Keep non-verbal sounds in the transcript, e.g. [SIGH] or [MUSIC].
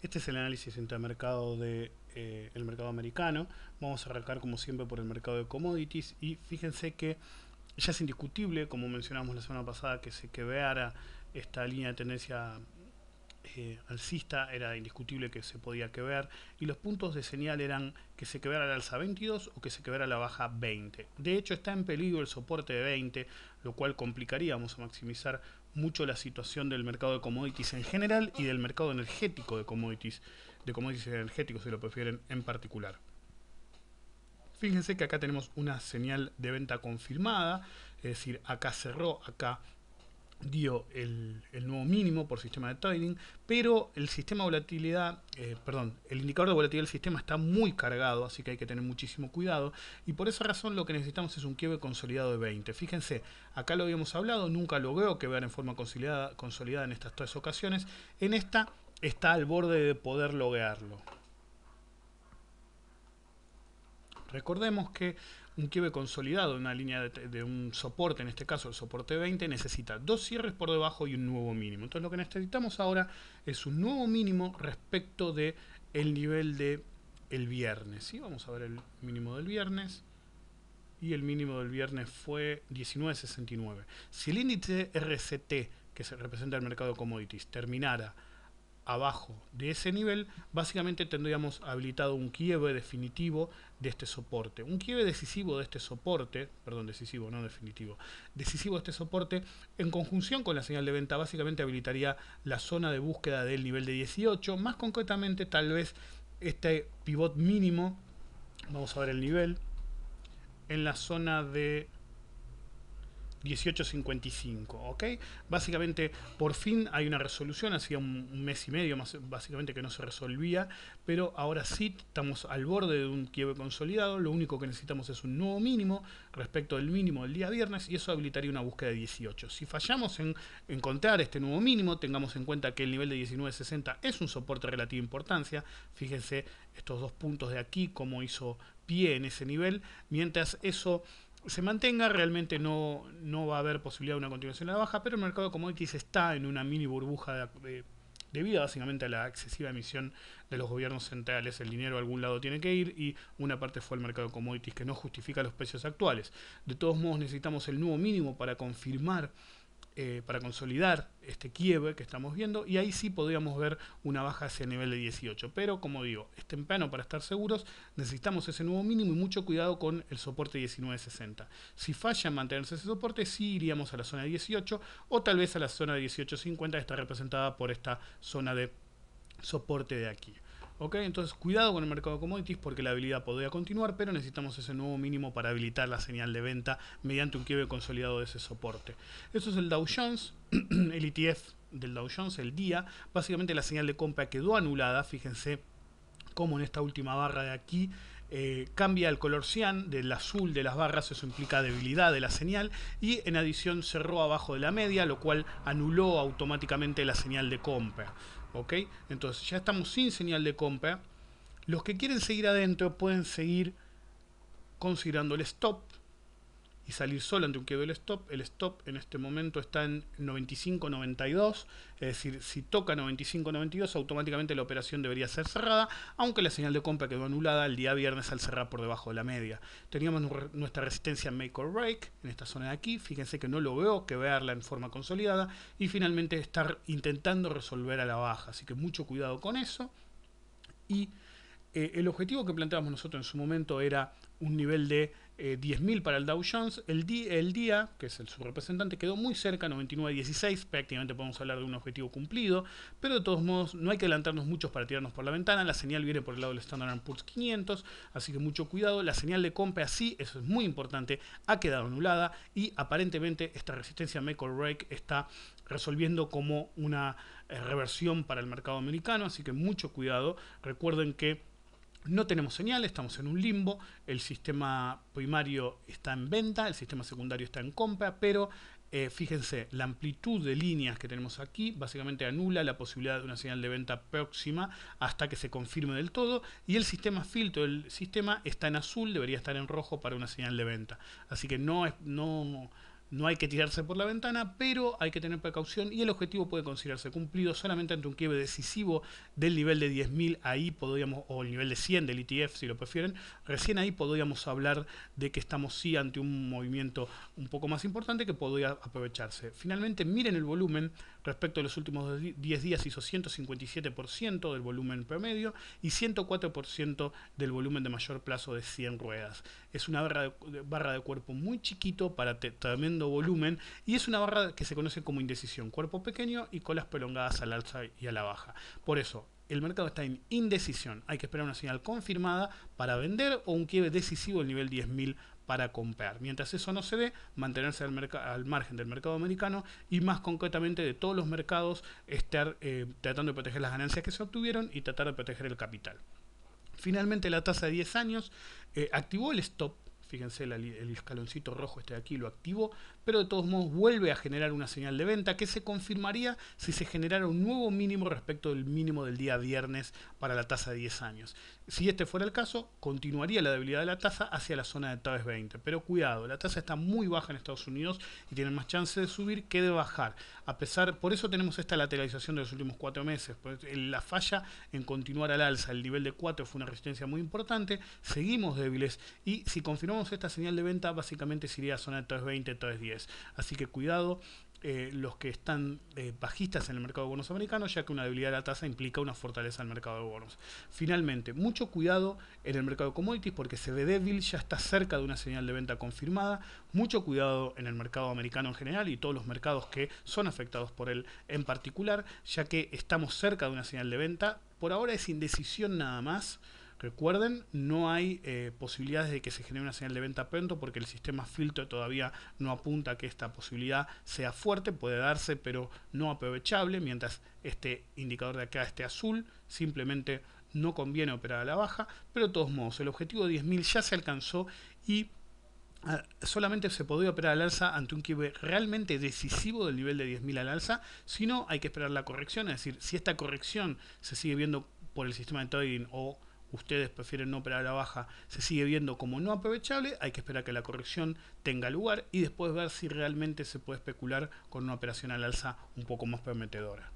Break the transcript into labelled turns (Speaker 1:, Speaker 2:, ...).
Speaker 1: Este es el análisis intermercado del eh, el mercado americano. Vamos a arrancar como siempre por el mercado de commodities y fíjense que ya es indiscutible, como mencionamos la semana pasada, que se quebrara esta línea de tendencia eh, alcista, era indiscutible que se podía quebrar y los puntos de señal eran que se quebrara la alza 22 o que se quebrara la baja 20. De hecho está en peligro el soporte de 20, lo cual complicaría, vamos a maximizar mucho la situación del mercado de commodities en general y del mercado energético de commodities, de commodities energéticos si lo prefieren en particular. Fíjense que acá tenemos una señal de venta confirmada, es decir, acá cerró, acá dio el, nuevo mínimo por sistema de trading, pero el sistema volatilidad, eh, perdón, el indicador de volatilidad del sistema está muy cargado, así que hay que tener muchísimo cuidado, y por esa razón lo que necesitamos es un quiebre consolidado de 20. Fíjense, acá lo habíamos hablado, nunca lo veo que vean en forma consolidada, consolidada en estas tres ocasiones, en esta está al borde de poder loguearlo Recordemos que un quiebre consolidado una línea de, un soporte, en este caso el soporte 20, necesita dos cierres por debajo y un nuevo mínimo. Entonces lo que necesitamos ahora es un nuevo mínimo respecto de el nivel de viernes. ¿sí? Vamos a ver el mínimo del viernes. Y el mínimo del viernes fue 19.69. Si el índice RCT, que se representa el mercado de commodities, terminara abajo de ese nivel, básicamente tendríamos habilitado un quiebre definitivo de este soporte. Un quiebre decisivo de este soporte, perdón, decisivo, no definitivo, decisivo de este soporte, en conjunción con la señal de venta, básicamente habilitaría la zona de búsqueda del nivel de 18, más concretamente tal vez este pivot mínimo, vamos a ver el nivel, en la zona de 1855, ¿ok? Básicamente, por fin hay una resolución, hacía un, mes y medio más, básicamente que no se resolvía, pero ahora sí estamos al borde de un quiebre consolidado, lo único que necesitamos es un nuevo mínimo respecto del mínimo del día viernes y eso habilitaría una búsqueda de 18. Si fallamos en encontrar este nuevo mínimo, tengamos en cuenta que el nivel de 1960 es un soporte de relativa importancia, fíjense estos dos puntos de aquí, cómo hizo pie en ese nivel, mientras eso se mantenga, realmente no, no va a haber posibilidad de una continuación a la baja, pero el mercado como está en una mini burbuja de, debido básicamente a la excesiva emisión de los gobiernos centrales, el dinero a algún lado tiene que ir y una parte fue al mercado commodities que no justifica los precios actuales. De todos modos necesitamos el nuevo mínimo para confirmar eh, para consolidar este quiebre que estamos viendo y ahí sí podríamos ver una baja hacia el nivel de 18. Pero como digo, es temprano para estar seguros, necesitamos ese nuevo mínimo y mucho cuidado con el soporte 1960. Si falla mantenerse ese soporte, sí iríamos a la zona de 18 o tal vez a la zona de 1850 que está representada por esta zona de soporte de aquí. ¿Ok? Entonces, cuidado con el mercado de commodities porque la habilidad podría continuar, pero necesitamos ese nuevo mínimo para habilitar la señal de venta mediante un quiebre consolidado de ese soporte. Eso es el Dow Jones, [CLEARS THROAT] el ETF del Dow Jones, el día. Básicamente la señal de compra quedó anulada, fíjense cómo en esta última barra de aquí eh, cambia el color cian del azul de las barras, eso implica debilidad de la señal, y en adición cerró abajo de la media, lo cual anuló automáticamente la señal de compra. ¿ok? Entonces ya estamos sin señal de compra. Los que quieren seguir adentro pueden seguir considerando el stop y salir solo ante un quiebre del stop. El stop en este momento está en 95.92, es decir, si toca 95.92 automáticamente la operación debería ser cerrada, aunque la señal de compra quedó anulada el día viernes al cerrar por debajo de la media. Teníamos nuestra resistencia make or break en esta zona de aquí, fíjense que no lo veo, que verla en forma consolidada y finalmente estar intentando resolver a la baja, así que mucho cuidado con eso y eh, el objetivo que planteábamos nosotros en su momento era un nivel de 10.000 eh, para el Dow Jones. El, día, que es el subrepresentante quedó muy cerca, 99.16, prácticamente podemos hablar de un objetivo cumplido, pero de todos modos no hay que adelantarnos mucho para tirarnos por la ventana, la señal viene por el lado del Standard Poor's 500, así que mucho cuidado, la señal de compra así, eso es muy importante, ha quedado anulada y aparentemente esta resistencia make break está resolviendo como una eh, reversión para el mercado americano, así que mucho cuidado, recuerden que no tenemos señal, estamos en un limbo, el sistema primario está en venta, el sistema secundario está en compra, pero eh, fíjense, la amplitud de líneas que tenemos aquí básicamente anula la posibilidad de una señal de venta próxima hasta que se confirme del todo y el sistema filtro del sistema está en azul, debería estar en rojo para una señal de venta. Así que no, no, no hay que tirarse por la ventana, pero hay que tener precaución y el objetivo puede considerarse cumplido solamente ante un quiebre decisivo del nivel de 10.000, ahí podríamos, o el nivel de 100 del ETF si lo prefieren, recién ahí podríamos hablar de que estamos sí ante un movimiento un poco más importante que podría aprovecharse. Finalmente, miren el volumen respecto a los últimos 10 días, hizo 157% del volumen promedio y 104% del volumen de mayor plazo de 100 ruedas. Es una barra de, barra de cuerpo muy chiquito para también volumen y es una barra que se conoce como indecisión, cuerpo pequeño y colas prolongadas al alza y a la baja. Por eso, el mercado está en indecisión, hay que esperar una señal confirmada para vender o un quiebre decisivo el nivel 10.000 para comprar. Mientras eso no se dé, mantenerse al, al, margen del mercado americano y más concretamente de todos los mercados, estar eh, tratando de proteger las ganancias que se obtuvieron y tratar de proteger el capital. Finalmente la tasa de 10 años eh, activó el stop Fíjense el, escaloncito rojo este de aquí, lo activo, pero de todos modos vuelve a generar una señal de venta que se confirmaría si se generara un nuevo mínimo respecto del mínimo del día viernes para la tasa de 10 años. Si este fuera el caso, continuaría la debilidad de la tasa hacia la zona de Taves 20. Pero cuidado, la tasa está muy baja en Estados Unidos y tiene más chance de subir que de bajar. A pesar, por eso tenemos esta lateralización de los últimos cuatro meses. La falla en continuar al alza, el nivel de 4 fue una resistencia muy importante. Seguimos débiles y si confirmamos esta señal de venta básicamente sería zona de 320, 310. Así que cuidado eh, los que están eh, bajistas en el mercado de bonos americanos, ya que una debilidad de la tasa implica una fortaleza al mercado de bonos. Finalmente, mucho cuidado en el mercado de commodities porque se ve débil, ya está cerca de una señal de venta confirmada. Mucho cuidado en el mercado americano en general y todos los mercados que son afectados por él en particular, ya que estamos cerca de una señal de venta. Por ahora es indecisión nada más. Recuerden, no hay eh, posibilidades de que se genere una señal de venta pronto porque el sistema filtro todavía no apunta a que esta posibilidad sea fuerte, puede darse pero no aprovechable, mientras este indicador de acá esté azul, simplemente no conviene operar a la baja, pero de todos modos el objetivo de 10.000 ya se alcanzó y ah, solamente se podría operar al alza ante un quiebre realmente decisivo del nivel de 10.000 al alza, si no hay que esperar la corrección, es decir, si esta corrección se sigue viendo por el sistema de trading o ustedes prefieren no operar a la baja, se sigue viendo como no aprovechable, hay que esperar que la corrección tenga lugar y después ver si realmente se puede especular con una operación al alza un poco más prometedora.